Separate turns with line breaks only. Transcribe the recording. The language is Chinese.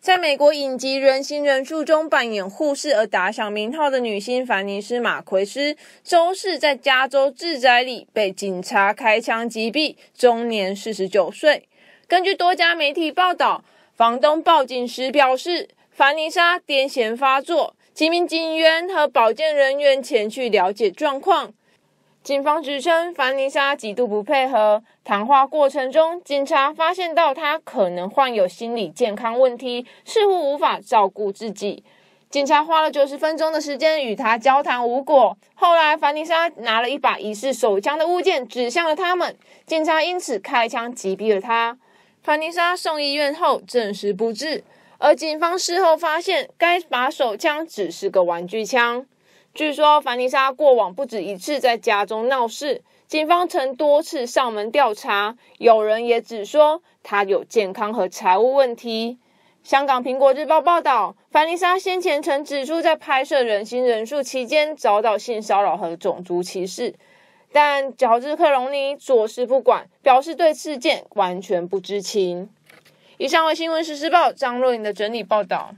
在美国影集《人形人数中扮演护士而
打响名号的女星凡尼斯·马奎斯，周四在加州自宅里被警察开枪击毙，终年四十九岁。根据多家媒体报道，房东报警时表示凡妮莎癫痫发作，几名警员和保健人员前去了解状况。警方指称，凡妮莎极度不配合谈话过程中，警察发现到她可能患有心理健康问题，似乎无法照顾自己。警察花了九十分钟的时间与她交谈无果，后来凡妮莎拿了一把疑似手枪的物件指向了他们，警察因此开枪击毙了她。凡妮莎送医院后证实不治，而警方事后发现该把手枪只是个玩具枪。据说，凡妮莎过往不止一次在家中闹事，警方曾多次上门调查。有人也指说她有健康和财务问题。香港《苹果日报》报道，凡妮莎先前曾指出，在拍摄《人心人数》期间遭到性骚扰和种族歧视，但乔治·克隆尼坐视不管，表示对事件完全不知情。以上为新闻实时报，
张若莹的整理报道。